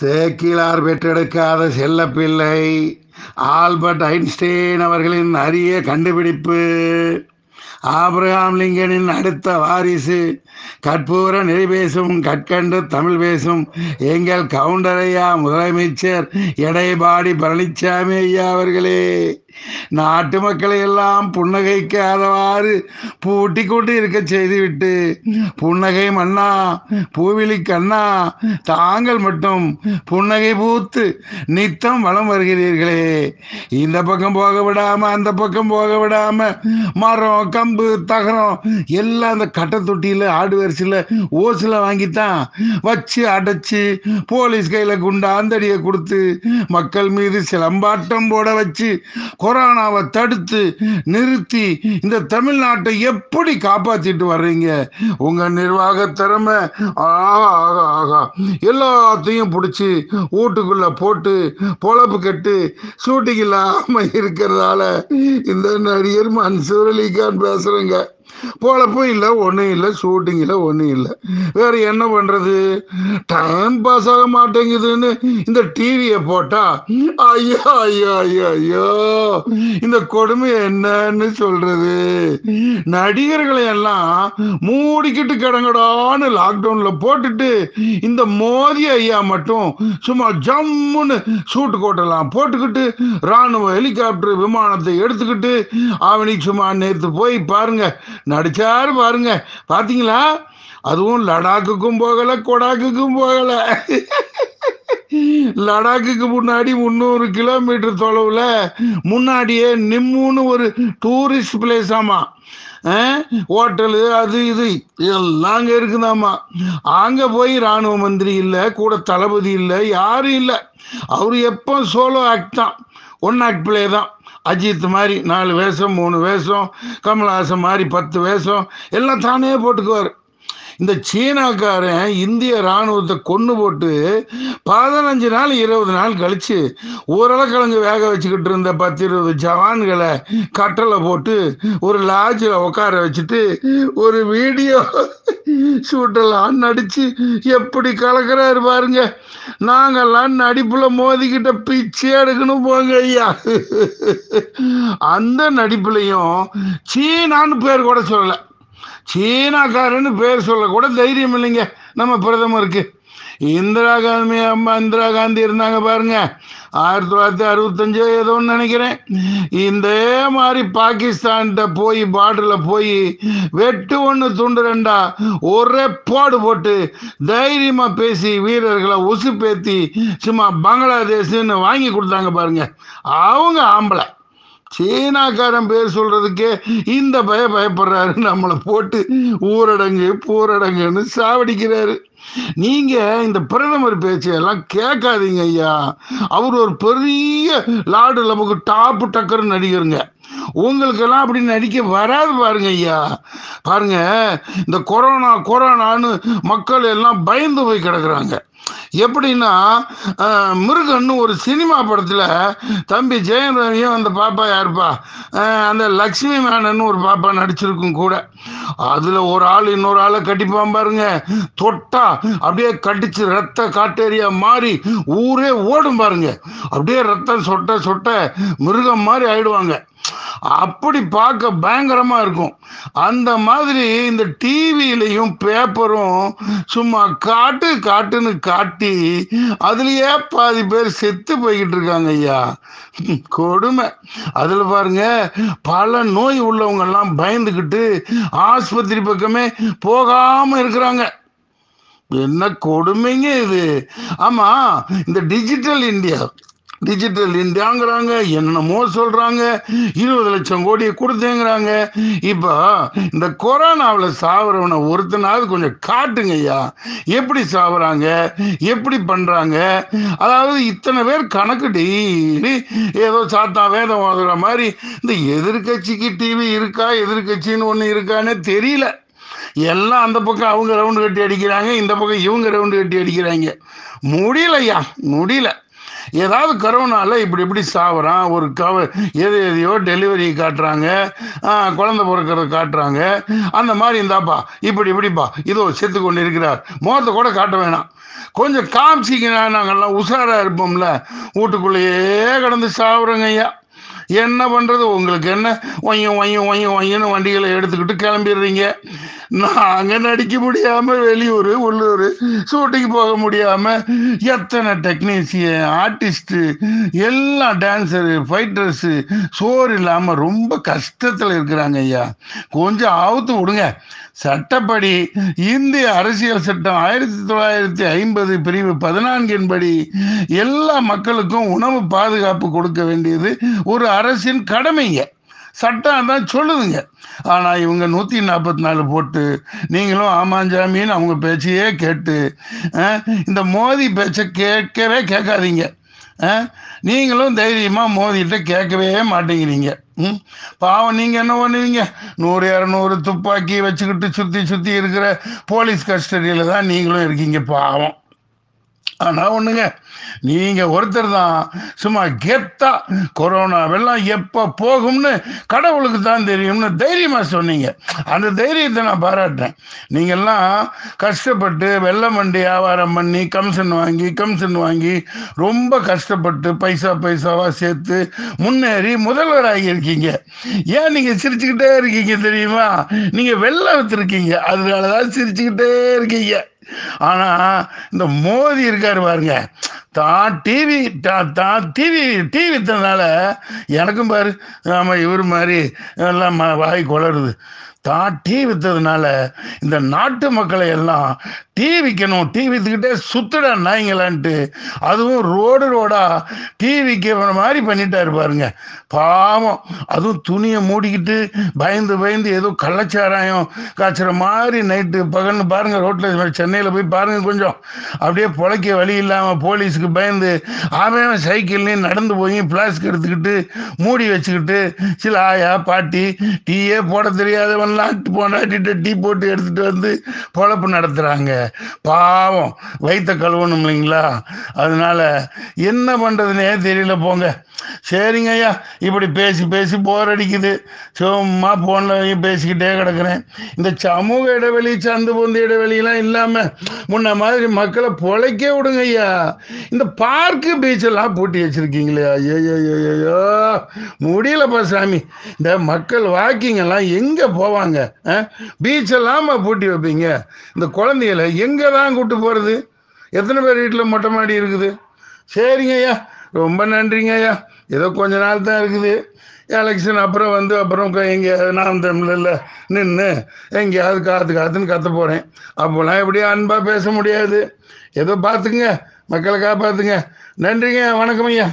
சேக்கிலார் பெற்றெடுக்காத செல்ல பிள்ளை Albert Einstein அவர்களின் அரிய கண்டுபிடிப்பு ஆப்ரஹாம் லிங்கனின் அடுத்த வாரிசு கற்பூர நெறி பேசும் கற்கண்டு தமிழ் பேசும் எங்கள் கவுண்டர் ஐயா முதலமைச்சர் எடைபாடி பழனிசாமி ஐயா அவர்களே நாட்டு மக்களை எல்லாம் புன்னகைக்காதவாறு பூட்டி கொண்டு இருக்க செய்துவிட்டு புன்னகை மன்னா பூவிழி கண்ணா தாங்கள் மட்டும் புன்னகை பூத்து நித்தம் வளம் வருகிறீர்களே இந்த பக்கம் போக விடாம அந்த பக்கம் போக விடாம மரம் கம்பு தகரம் எல்லாம் அந்த கட்டை தொட்டியில் ஆடு வரிசையில் ஓசில் வாங்கித்தான் வச்சு அடைச்சு போலீஸ் கையில் குண்டாந்தடியை கொடுத்து மக்கள் மீது சிலம்பாட்டம் போட வச்சு கொரோனாவை தடுத்து நிறுத்தி இந்த தமிழ்நாட்டை எப்படி காப்பாற்றிட்டு வர்றீங்க உங்க நிர்வாக திறமை ஆகா ஆகா ஆகா எல்லாத்தையும் பிடிச்சி வீட்டுக்குள்ள போட்டு பொழப்பு கட்டு ஷூட்டிங் இல்லாமல் இருக்கிறதால இந்த நடிகர் மன்சூர் அலிகான் பேசுறேங்க பொழப்பும் இல்லை ஒன்றும் இல்லை ஷூட்டிங் இல்லை ஒன்றும் இல்லை வேற என்ன பண்ணுறது டைம் பாஸ் ஆக மாட்டேங்குதுன்னு இந்த டிவியை போட்டால் ஐயோ ஐயோ ஐயோ ஐயோ இந்த கொடுமை என்னன்னு சொல்கிறது நடிகர்களை எல்லாம் மூடிக்கிட்டு கிடங்கடான்னு லாக்டவுனில் போட்டுட்டு இந்த மோதி ஐயா மட்டும் சும்மா ஜம்முன்னு சூட்டு கோட்டெல்லாம் போட்டுக்கிட்டு ராணுவ ஹெலிகாப்டர் விமானத்தை எடுத்துக்கிட்டு அவனுக்கு சும்மா நேற்று போய் பாருங்க நடிச்சாரு பாருங்க பார்த்தீங்களா அதுவும் லடாக்குக்கும் போகலை கொடாக்குக்கும் போகலை லடாக்குக்கு முன்னாடி முந்நூறு கிலோமீட்டர் தொலைவில் முன்னாடியே நிம்முன்னு ஒரு டூரிஸ்ட் பிளேஸ் ஆமா ஹோட்டலு அது இது எல்லாம் அங்கே இருக்குதாம்மா அங்கே போய் இராணுவ மந்திரி இல்லை கூட தளபதி இல்லை யாரும் இல்லை அவர் எப்போ சோலோ ஆக்ட் தான் ஒன் ஆக்ட் பிளே தான் அஜித் மாதிரி நாலு வேஷம் மூணு வேஷம் கமல்ஹாசன் மாதிரி பத்து வேஷம் எல்லாம் தானே போட்டுக்குவார் இந்த சீனாக்காரன் இந்திய இராணுவத்தை கொண்டு போட்டு பதினஞ்சு நாள் இருபது நாள் கழித்து உருளைக்கிழங்கு வேக வச்சுக்கிட்டு இருந்த பத்து இருபது ஜவான்களை கட்டளை போட்டு ஒரு லாட்ஜில் உட்கார வச்சுட்டு ஒரு வீடியோ ஷூட்டெல்லாம் நடிச்சு எப்படி கலக்கிறாரு பாருங்க நாங்கள்லாம் நடிப்புல மோதிக்கிட்ட பிச்சை எடுக்கணும் போங்க ஐயா அந்த நடிப்புலையும் சீனான்னு பேர் கூட சொல்லலை சீனாக்காரன்னு பேர் சொல்லக்கூட தைரியம் இல்லைங்க நம்ம பிரதமருக்கு இந்திரா காந்தி அம்மா இந்திரா காந்தி இருந்தாங்க பாருங்க ஆயிரத்தி தொள்ளாயிரத்தி அறுபத்தஞ்சு ஏதோ நினைக்கிறேன் இந்த மாதிரி பாகிஸ்தான்கிட்ட போய் பார்டரில் போய் வெட்டு ஒன்று துண்டு ரெண்டா ஒரே போடு போட்டு தைரியமாக பேசி வீரர்களை உசுப்பேத்தி சும்மா பங்களாதேஷ்னு வாங்கி கொடுத்தாங்க பாருங்க அவங்க ஆம்பளை சீனாக்காரன் பேர் சொல்றதுக்கே இந்த பய பயப்படுறாரு நம்மளை போட்டு ஊரடங்கு பூரடங்குன்னு சாவடிக்கிறாரு நீங்க இந்த பிரதமர் பேச்சையெல்லாம் கேட்காதீங்க ஐயா அவர் ஒரு பெரிய லாடு நமக்கு டாப்பு டக்கர் நடிகருங்க உங்களுக்கெல்லாம் அப்படி நடிக்க வராது பாருங்க ஐயா பாருங்க இந்த கொரோனா கொரோனான்னு மக்கள் எல்லாம் பயந்து போய் கிடக்குறாங்க எப்படின்னா முருகன் ஒரு சினிமா படத்தில் தம்பி ஜெயன் ரவியும் அந்த பாப்பா யாருப்பா அந்த லக்ஷ்மி மேனன் ஒரு பாப்பா நடிச்சிருக்கும் கூட அதில் ஒரு ஆள் இன்னொரு ஆளை கட்டிப்பான் பாருங்க தொட்டா அப்படியே கடிச்சு ரத்த காட்டேரியா மாறி ஊரே ஓடும் பாருங்க அப்படியே ரத்தம் சொட்ட சொட்ட மிருகம் மாதிரி ஆயிடுவாங்க அப்படி பார்க்க பயங்கரமா இருக்கும் அந்த மாதிரி இந்த டிவியிலையும் பேப்பரும் சும்மா காட்டு காட்டுன்னு காட்டி அதுலயே பாதி பேர் செத்து போய்கிட்டு இருக்காங்க ஐயா கொடுமை அதுல பாருங்க பல நோய் உள்ளவங்க எல்லாம் பயந்துக்கிட்டு ஆஸ்பத்திரி பக்கமே போகாம இருக்கிறாங்க என்ன கொடுமைங்க இது ஆமா இந்த டிஜிட்டல் இந்தியா டிஜிட்டல் இந்தியாங்கிறாங்க என்னென்னமோ சொல்கிறாங்க இருபது லட்சம் கோடியை கொடுத்தேங்கிறாங்க இப்போ இந்த கொரோனாவில் சாவரவனை ஒருத்தனாவது கொஞ்சம் காட்டுங்க ஐயா எப்படி சாவுறாங்க எப்படி பண்ணுறாங்க அதாவது இத்தனை பேர் கணக்கு டெய்லி ஏதோ சாத்தா வேதம் வாங்குற மாதிரி இந்த எதிர்கட்சிக்கு டிவி இருக்கா எதிர்கட்சின்னு ஒன்று இருக்கான்னு தெரியல எல்லாம் அந்த பக்கம் அவங்க ரவுண்டு கட்டி அடிக்கிறாங்க இந்த பக்கம் இவங்க ரவுண்டு கட்டி அடிக்கிறாங்க முடியலையா முடியல ஏதாவது கரோனால இப்படி இப்படி சாவுறான் ஒரு கவ எது எதையோ டெலிவரி காட்டுறாங்க குழந்தை பிறக்கிறத காட்டுறாங்க அந்த மாதிரி இருந்தாப்பா இப்படி இப்படிப்பா இதோ செத்து கொண்டு இருக்கிறார் முகத்தை கூட காட்ட வேணாம் கொஞ்சம் காமிச்சிக்கினா நாங்கள்லாம் உஷாராக இருப்போம்ல வீட்டுக்குள்ளேயே கடந்து சாவுறோங்க ஐயா என்ன பண்ணுறது உங்களுக்கு என்ன ஒய்யும் ஒய்யும் ஒய்யும் ஒய்யும்னு வண்டிகளை எடுத்துக்கிட்டு கிளம்பிடுறீங்க நாங்க நடிக்க முடியாம வெளியூர் உள்ளூர் ஷூட்டிங் போக முடியாம எத்தனை டெக்னீசியன் ஆர்டிஸ்ட் எல்லாம் டான்ஸரு ஃபைட்டர்ஸ் சோறு இல்லாம ரொம்ப கஷ்டத்துல இருக்கிறாங்க ஐயா கொஞ்சம் ஆபத்து விடுங்க சட்டப்படி இந்திய அரசியல் சட்டம் ஆயிரத்தி தொள்ளாயிரத்தி ஐம்பது பிரிவு பதினான்கின் படி எல்லா மக்களுக்கும் உணவு பாதுகாப்பு கொடுக்க வேண்டியது ஒரு அரசின் கடமைங்க சட்டம் தான் சொல்லுதுங்க ஆனால் இவங்க நூற்றி நாற்பத்தி நாலு போட்டு நீங்களும் ஆமாஞ்சாமின்னு அவங்க பேச்சையே கேட்டு இந்த மோதி பேச்சை கேட்கவே கேட்காதீங்க நீங்களும் தைரியமாக மோதிட்ட கேட்கவே மாட்டேங்கிறீங்க ம் பாவம் நீங்கள் என்ன பண்ணுவீங்க நூறு இரநூறு துப்பாக்கி வச்சுக்கிட்டு சுற்றி சுற்றி இருக்கிற போலீஸ் கஸ்டடியில் தான் நீங்களும் இருக்கீங்க பாவம் ஆனால் ஒன்றுங்க நீங்கள் ஒருத்தர் தான் சும்மா கெத்தா வெள்ளம் எப்போ போகும்னு கடவுளுக்கு தான் தெரியும்னு தைரியமாக சொன்னீங்க அந்த தைரியத்தை நான் பாராட்டுறேன் எல்லாம் கஷ்டப்பட்டு வெள்ளம் வண்டி வியாபாரம் பண்ணி கமிஷன் வாங்கி கமிஷன் வாங்கி ரொம்ப கஷ்டப்பட்டு பைசா பைசாவாக சேர்த்து முன்னேறி முதல்வராகி இருக்கீங்க ஏன் நீங்கள் சிரிச்சுக்கிட்டே இருக்கீங்க தெரியுமா நீங்கள் வெள்ளம் விற்றுருக்கீங்க அதனால தான் சிரிச்சுக்கிட்டே இருக்கீங்க ஆனா இந்த மோதி இருக்காரு பாருங்க தான் டிவி தான் டிவி டிவி தனால எனக்கும் பாரு ஆமா இவர் மாதிரி எல்லாம் வாய் குளருது தான் டீ விற்றதுனால இந்த நாட்டு மக்களை எல்லாம் டீ விற்கணும் டீ விற்றுக்கிட்டே சுத்துட நாய்ங்களான்ட்டு அதுவும் ரோடு ரோடாக டீ விற்கிற மாதிரி பண்ணிட்டாரு பாருங்க பாவம் அதுவும் துணியை மூடிக்கிட்டு பயந்து பயந்து ஏதோ கள்ளச்சாராயம் காய்ச்சுற மாதிரி நைட்டு பகல்னு பாருங்கள் ரோட்டில் சென்னையில் போய் பாருங்கள் கொஞ்சம் அப்படியே பிழைக்க வழி இல்லாமல் போலீஸுக்கு பயந்து ஆமாம் சைக்கிள்லேயும் நடந்து போய் பிளாஸ்க் எடுத்துக்கிட்டு மூடி வச்சுக்கிட்டு சில ஆயா பாட்டி டீயே போட தெரியாதவன் எல்லாம் போனாட்டிட்டு டீ போட்டு எடுத்துகிட்டு வந்து பொழப்பு நடத்துகிறாங்க பாவம் வைத்த கழுவணும் இல்லைங்களா அதனால் என்ன பண்ணுறதுனே தெரியல போங்க சரிங்க ஐயா இப்படி பேசி பேசி போர் அடிக்குது சும்மா ஃபோனில் பேசிக்கிட்டே கிடக்கிறேன் இந்த சமூக இடைவெளி சந்து பொந்து இடைவெளியெலாம் இல்லாமல் முன்ன மாதிரி மக்களை பொழைக்க விடுங்க ஐயா இந்த பார்க்கு பீச்செல்லாம் பூட்டி வச்சுருக்கீங்களே ஐயோ ஐயோ முடியலப்பா சாமி இந்த மக்கள் வாக்கிங்கெல்லாம் எங்கே போவாங்க போவாங்க பீச் எல்லாம பூட்டி வைப்பீங்க இந்த குழந்தைகளை எங்கே தான் கூட்டு போகிறது எத்தனை பேர் வீட்டில் மொட்டை மாடி இருக்குது சரிங்க ஐயா ரொம்ப நன்றிங்க ஐயா ஏதோ கொஞ்ச நாள் தான் இருக்குது எலெக்ஷன் அப்புறம் வந்து அப்புறம் எங்கே நான் தமிழில் நின்று எங்கேயாவது காற்று காற்றுன்னு கத்த போகிறேன் அப்போலாம் எப்படியும் அன்பாக பேச முடியாது ஏதோ பார்த்துக்குங்க மக்களை காப்பாற்றுங்க நன்றிங்க வணக்கம் ஐயா